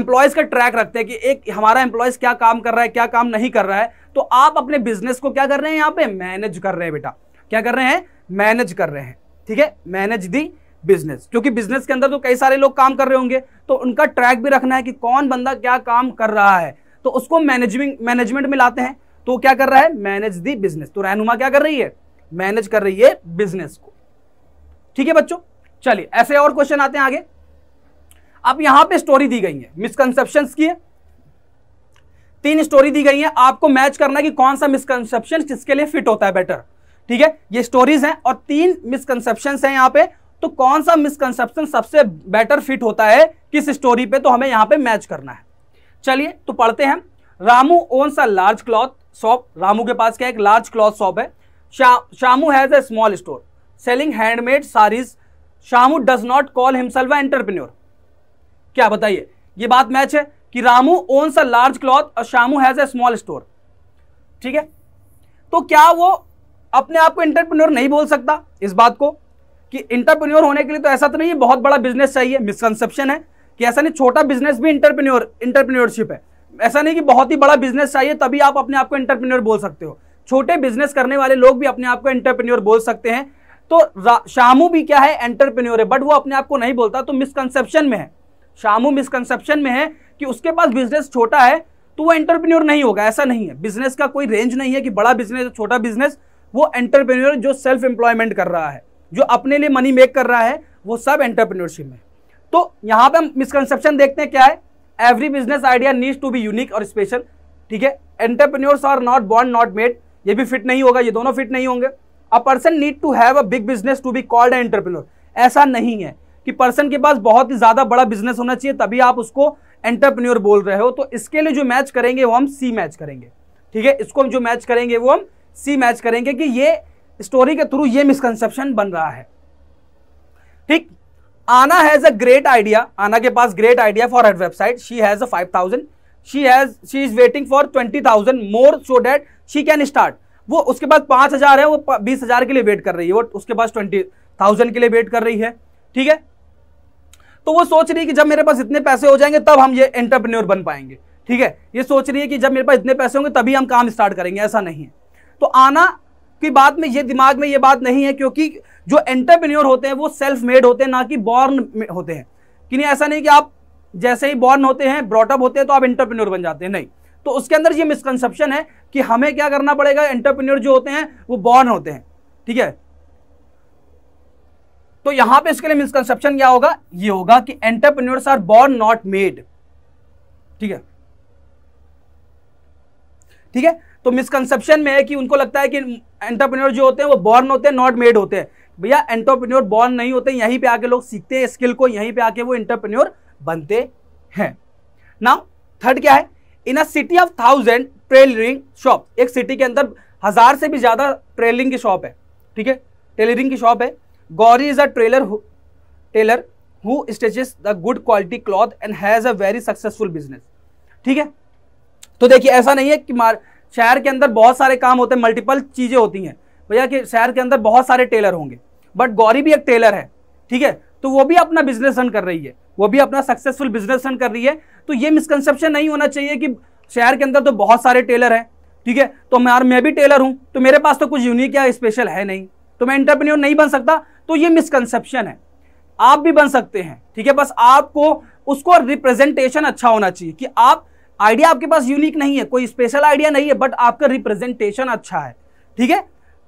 एम्प्लॉयज़ का ट्रैक रखते हैं कि एक हमारा एम्प्लॉयज़ क्या काम कर रहा है क्या काम नहीं कर रहा है तो आप अपने बिजनेस को क्या कर रहे हैं यहां पे मैनेज कर रहे हैं बेटा क्या कर रहे हैं मैनेज कर रहे हैं ठीक है मैनेज दी बिजनेस क्योंकि बिजनेस के अंदर तो कई सारे लोग काम कर रहे होंगे तो उनका ट्रैक भी रखना है कि कौन बंदा क्या काम कर रहा है तो उसको मैनेजमेंट मैनेजमेंट में लाते हैं तो क्या कर रहा है मैनेज दी बिजनेस तो रहनुमा क्या कर रही है मैनेज कर रही है बिजनेस को ठीक है बच्चों चलिए ऐसे और क्वेश्चन आते हैं आगे अब यहां पे स्टोरी दी गई है मिसकंसेप्शन की है तीन स्टोरी दी गई है आपको मैच करना कि कौन सा मिसकंसेप्शन किसके लिए फिट होता है बेटर ठीक है ये स्टोरीज हैं और तीन मिसकंसेप्शन हैं यहां पे तो कौन सा मिसकंसेप्शन सबसे बेटर फिट होता है किस स्टोरी पे तो हमें यहाँ पे मैच करना है चलिए तो पढ़ते हैं Ramu owns a large cloth shop Ramu के पास क्या एक लार्ज क्लॉथ शॉप है शा, Shamu has a small store selling handmade saris Shamu does not call himself entrepreneur क्या बताइए ये बात मैच है कि Ramu owns a large cloth और Shamu has a small store ठीक है तो क्या वो अपने आप को एंटरप्रेन्योर नहीं बोल सकता इस बात को कि इंटरप्रेन्योर होने के लिए तो ऐसा तो नहीं है बहुत बड़ा बिजनेस चाहिए मिसकनसेप्शन है कि ऐसा नहीं छोटा बिजनेस भी इंटरप्रन्योर इंटरप्रन्योरशिप है ऐसा नहीं कि बहुत ही बड़ा बिजनेस चाहिए तभी आप अपने आप को इंटरप्रन्योर बोल सकते हो छोटे बिजनेस करने वाले लोग भी अपने आप को इंटरप्रेन्योर बोल सकते हैं तो शामू भी क्या है एंटरप्रेन्योर है बट वो अपने आप को नहीं बोलता तो मिसकनसेप्शन में है शामू मिसकनसेप्शन में है कि उसके पास बिजनेस छोटा है तो वो एंटरप्रेन्योर नहीं होगा ऐसा नहीं है बिजनेस का कोई रेंज नहीं है कि बड़ा बिजनेस छोटा बिजनेस वो एंटरप्रेन्योर जो सेल्फ एम्प्लॉयमेंट कर रहा है जो अपने लिए मनी मेक कर रहा है वो सब एंटरप्रेन्योरशिप में तो यहाँ पे हम मिसकनसेप्शन देखते हैं क्या है every business idea needs to be unique और स्पेशल ठीक है entrepreneurs are not born not made ये भी फिट नहीं होगा ये दोनों फिट नहीं होंगे a person need to have a big business to be called entrepreneur ऐसा नहीं है कि पर्सन के पास बहुत ही ज़्यादा बड़ा बिजनेस होना चाहिए तभी आप उसको एंटरप्रेन्योर बोल रहे हो तो इसके लिए जो मैच करेंगे वो हम सी मैच करेंगे ठीक है इसको हम जो मैच करेंगे वो हम सी मैच करेंगे कि ये स्टोरी के थ्रू ये मिसकंसेप्शन बन रहा है ठीक आना हैज अ ग्रेट आइडिया आना के पास great idea for her website she has a five thousand she has she is waiting for twenty thousand more so that she can start वो उसके पास पांच हज़ार है वो बीस हज़ार के लिए वेट कर रही है वो उसके पास ट्वेंटी थाउजेंड के लिए वेट कर रही है ठीक है तो वो सोच रही है कि जब मेरे पास इतने पैसे हो जाएंगे तब हम ये एंटरप्रेन्योर बन पाएंगे ठीक है ये सोच रही है कि जब मेरे पास इतने पैसे होंगे तभी हम काम स्टार्ट करेंगे ऐसा नहीं है तो आना कि बाद में ये दिमाग में ये बात नहीं है क्योंकि जो एंटरप्रेन्योर होते हैं वो सेल्फ मेड होते हैं ना कि बॉर्न होते हैं कि नहीं ऐसा नहीं कि आप जैसे ही बॉर्न होते हैं ब्रॉटअप होते हैं तो आप एंटरप्रेन्योर बन जाते हैं नहीं तो उसके अंदर ये मिसकनसेप्शन है कि हमें क्या करना पड़ेगा एंटरप्रेन्योर जो होते हैं वो बॉर्न होते हैं ठीक है तो यहां पे इसके लिए मिसकनसेप्शन क्या होगा ये होगा कि entrepreneurs are born not made ठीक है ठीक है तो मिसकनसेप्शन में है कि उनको लगता है कि एंटरप्रेन्योर जो होते हैं वो बॉर्न होते हैं नॉट मेड होते हैं भैया एंटरप्रेन्योर बॉर्न नहीं होते यहीं पे आके लोग सीखते हैं स्किल को यहीं पे आके वो एंटरप्रेन्योर बनते हैं नाउ थर्ड क्या है in a city of thousand tailoring shop एक सिटी के अंदर हजार से भी ज्यादा ट्रेलरिंग की शॉप है ठीक है टेलरिंग की शॉप है Gauri is a trailer tailor who stitches the good quality cloth and has a very successful business ठीक है तो देखिए ऐसा नहीं है कि शहर के अंदर बहुत सारे काम होते हैं मल्टीपल चीज़ें होती हैं भैया कि शहर के अंदर बहुत सारे टेलर होंगे बट गौरी भी एक टेलर है ठीक है तो वो भी अपना बिजनेस रन कर रही है वो भी अपना सक्सेसफुल बिजनेस रन कर रही है तो ये मिसकनसेप्शन नहीं होना चाहिए कि शहर के अंदर तो बहुत सारे टेलर हैं ठीक है तो मैं यार मैं भी टेलर हूँ तो मेरे पास तो कुछ यूनिक या स्पेशल है नहीं तो मैं इंटरप्रेन्योर नहीं बन सकता तो ये मिसकनसेप्शन है आप भी बन सकते हैं ठीक है बस आपको उसको रिप्रेजेंटेशन अच्छा होना चाहिए कि आप आइडिया आपके पास यूनिक नहीं है कोई स्पेशल आइडिया नहीं है बट आपका रिप्रेजेंटेशन अच्छा है ठीक है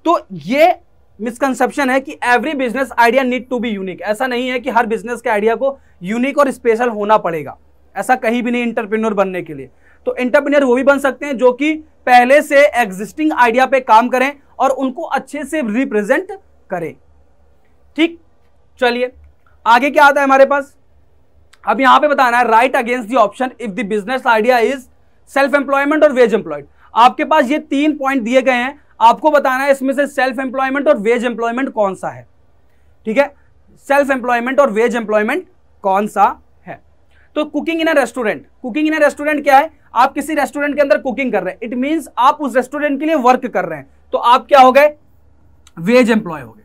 तो ये मिसकंसेप्शन है कि every business idea need to be unique ऐसा नहीं है कि हर बिजनेस के आइडिया को यूनिक और स्पेशल होना पड़ेगा ऐसा कहीं भी नहीं इंटरप्रेन्योर बनने के लिए तो इंटरप्रेन्योर वो भी बन सकते हैं जो कि पहले से एग्जिस्टिंग आइडिया पे काम करें और उनको अच्छे से रिप्रेजेंट करें ठीक चलिए आगे क्या आता है हमारे पास अब यहां पे बताना है right against the option if the business idea is self employment और वेज एम्प्लॉयड आपके पास ये तीन पॉइंट दिए गए हैं आपको बताना है इसमें से सेल्फ एम्प्लॉयमेंट और वेज एम्प्लॉयमेंट कौन सा है ठीक है सेल्फ एम्प्लॉयमेंट और वेज एम्प्लॉयमेंट कौन सा है तो cooking in a restaurant cooking in a restaurant क्या है आप किसी रेस्टोरेंट के अंदर कुकिंग कर रहे हैं इट मीन्स आप उस रेस्टोरेंट के लिए वर्क कर रहे हैं तो आप क्या हो गए वेज एम्प्लॉय हो गए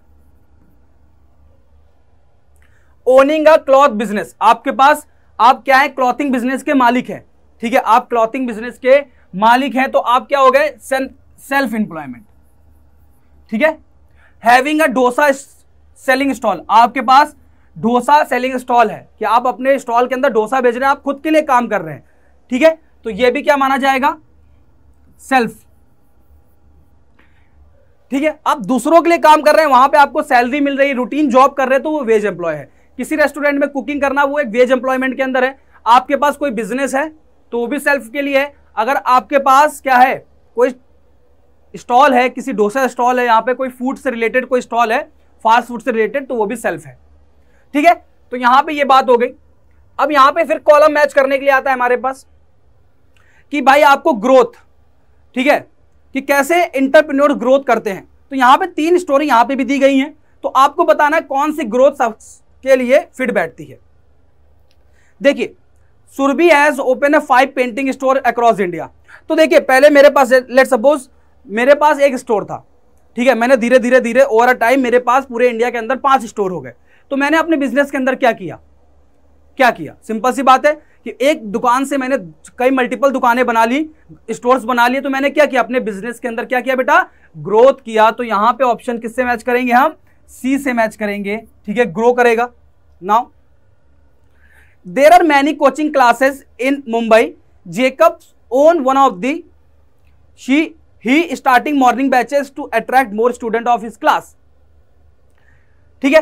ओनिंग अ क्लॉथ बिजनेस आपके पास आप क्या है क्लॉथिंग बिजनेस के मालिक हैं ठीक है आप क्लॉथिंग बिजनेस के मालिक हैं तो आप क्या हो गए सेल्फ एम्प्लॉयमेंट ठीक है having a dosa selling stall आपके पास डोसा सेलिंग स्टॉल है कि आप अपने स्टॉल के अंदर डोसा बेच रहे हैं आप खुद के लिए काम कर रहे हैं ठीक है तो यह भी क्या माना जाएगा सेल्फ ठीक है आप दूसरों के लिए काम कर रहे हैं वहां पे आपको सैलरी मिल रही है रूटीन जॉब कर रहे हैं तो वो वेज एम्प्लॉय है किसी रेस्टोरेंट में कुकिंग करना वो एक वेज एम्प्लॉयमेंट के अंदर है आपके पास कोई बिजनेस है तो वो भी सेल्फ के लिए है अगर आपके पास क्या है कोई स्टॉल है किसी डोसा स्टॉल है यहाँ पे कोई फूड से रिलेटेड कोई स्टॉल है फास्ट फूड से रिलेटेड तो वो भी सेल्फ है ठीक है तो यहाँ पे ये बात हो गई अब यहाँ पे फिर कॉलम मैच करने के लिए आता है हमारे पास कि भाई आपको ग्रोथ ठीक है कि कैसे इंटरप्रेन्योर ग्रोथ करते हैं तो यहाँ पे तीन स्टोरी यहाँ पे भी दी गई हैं तो आपको बताना है कौन सी ग्रोथ के लिए फिट बैठती है देखिए Surabhi has open a five painting store across India तो देखिए पहले मेरे पास लेट सपोज मेरे पास एक स्टोर था ठीक है मैंने धीरे धीरे धीरे ओवर अ टाइम मेरे पास पूरे इंडिया के अंदर पांच स्टोर हो गए तो मैंने अपने बिजनेस के अंदर क्या किया क्या किया सिंपल सी बात है कि एक दुकान से मैंने कई मल्टीपल दुकानें बना ली स्टोर्स बना लिए तो मैंने क्या किया अपने बिजनेस के अंदर क्या किया बेटा ग्रोथ किया तो यहां पे ऑप्शन किससे मैच करेंगे हम सी से मैच करेंगे ठीक है ग्रो करेगा now there are many coaching classes in Mumbai Jacobs own one of the she he starting morning batches to attract more student of his class ठीक है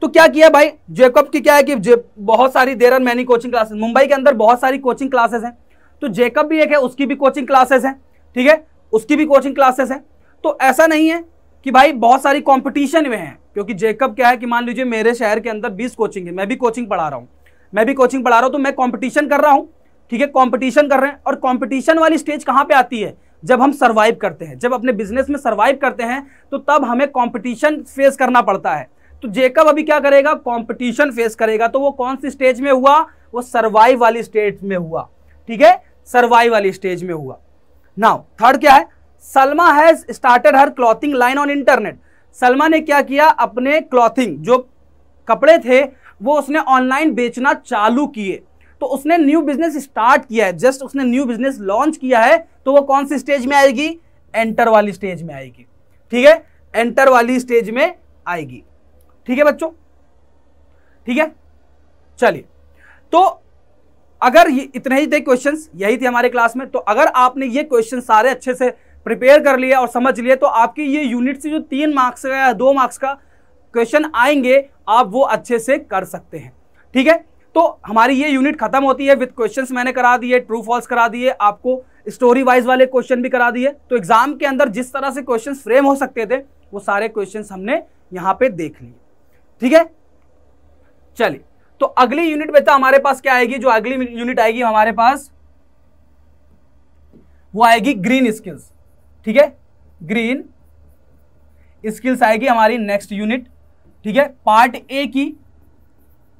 तो क्या किया भाई जेकब की क्या है कि बहुत सारी there are many coaching classes Mumbai के अंदर बहुत सारी कोचिंग क्लासेस हैं तो जेकब भी एक है उसकी भी कोचिंग क्लासेस हैं ठीक है उसकी भी कोचिंग क्लासेस हैं तो ऐसा नहीं है कि भाई बहुत सारी कंपटीशन में है क्योंकि जेकब क्या है कि मान लीजिए मेरे शहर के अंदर 20 कोचिंग है मैं भी कोचिंग पढ़ा रहा हूँ मैं भी कोचिंग पढ़ा रहा हूँ तो मैं कॉम्पिटिशन कर रहा हूँ ठीक है कॉम्पिटिशन कर रहे हैं और कॉम्पिटिशन वाली स्टेज कहाँ पे आती है जब हम सर्वाइव करते हैं जब अपने बिजनेस में सर्वाइव करते हैं तो तब हमें कॉम्पिटिशन फेस करना पड़ता है तो जेकब अभी क्या करेगा कॉम्पिटिशन फेस करेगा तो वो कौन सी स्टेज में हुआ वो सर्वाइव वाली स्टेज में हुआ ठीक है सर्वाइव वाली स्टेज में हुआ नाउ थर्ड क्या है Salma has started her clothing line on internet Salma ने क्या किया अपने क्लॉथिंग जो कपड़े थे वो उसने ऑनलाइन बेचना चालू किए तो उसने न्यू बिजनेस स्टार्ट किया है जस्ट उसने न्यू बिजनेस लॉन्च किया है तो वो कौन सी स्टेज में आएगी एंटर वाली स्टेज में आएगी ठीक है एंटर वाली स्टेज में आएगी ठीक है बच्चों ठीक है चलिए तो अगर ये इतने ही थे क्वेश्चंस यही थे हमारे क्लास में तो अगर आपने ये क्वेश्चन सारे अच्छे से प्रिपेयर कर लिया और समझ लिया तो आपकी ये यूनिट से जो तीन मार्क्स का या दो मार्क्स का क्वेश्चन आएंगे आप वो अच्छे से कर सकते हैं ठीक है तो हमारी ये यूनिट खत्म होती है विद क्वेश्चंस मैंने करा दिए ट्रू फॉल्स करा दिए आपको स्टोरी वाइज वाले क्वेश्चन भी करा दिए तो एग्जाम के अंदर जिस तरह से क्वेश्चन फ्रेम हो सकते थे वो सारे क्वेश्चन हमने यहाँ पे देख लिए ठीक है चलिए तो अगली यूनिट बेटा तो हमारे पास क्या आएगी जो अगली यूनिट आएगी हमारे पास वो आएगी ग्रीन स्किल्स ठीक है ग्रीन स्किल्स आएगी हमारी नेक्स्ट यूनिट ठीक है पार्ट ए की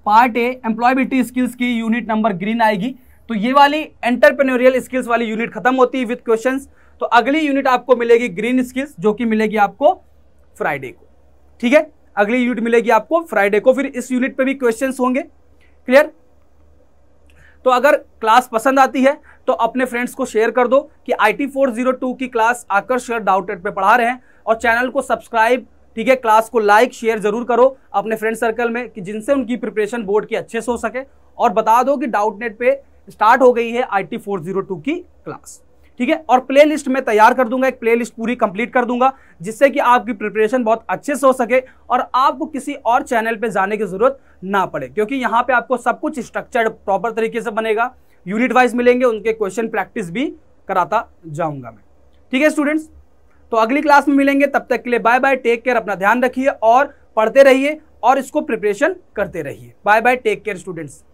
पार्ट ए एम्प्लॉयबिलिटी स्किल्स की यूनिट नंबर ग्रीन आएगी तो ये वाली एंटरप्रेन्योरियल स्किल्स वाली यूनिट खत्म होती है विथ क्वेश्चन तो अगली यूनिट आपको मिलेगी ग्रीन स्किल्स जो कि मिलेगी आपको फ्राइडे को ठीक है अगली यूनिट मिलेगी आपको फ्राइडे को फिर इस यूनिट पे भी क्वेश्चंस होंगे क्लियर तो अगर क्लास पसंद आती है तो अपने फ्रेंड्स को शेयर कर दो कि I T four zero two की क्लास आकर्ष शेयर डाउटेड पे पढ़ा रहे हैं और चैनल को सब्सक्राइब ठीक है क्लास को लाइक शेयर जरूर करो अपने फ्रेंड सर्कल में कि जिनसे उनकी प्रिपरेशन बोर्ड की अच्छे से हो सके और बता दो कि डाउटनेट पे स्टार्ट हो गई है I T four zero two की क्लास ठीक है और लिस्ट मैं तैयार कर दूंगा एक लिस्ट पूरी कंप्लीट कर दूंगा जिससे कि आपकी प्रिपरेशन बहुत अच्छे से हो सके और आपको किसी और चैनल पर जाने की ज़रूरत ना पड़े क्योंकि यहाँ पर आपको सब कुछ स्ट्रक्चर्ड प्रॉपर तरीके से बनेगा यूनिट वाइज मिलेंगे उनके क्वेश्चन प्रैक्टिस भी कराता जाऊँगा मैं ठीक है स्टूडेंट्स तो अगली क्लास में मिलेंगे तब तक के लिए बाय बाय टेक केयर अपना ध्यान रखिए और पढ़ते रहिए और इसको प्रिपरेशन करते रहिए bye bye take care students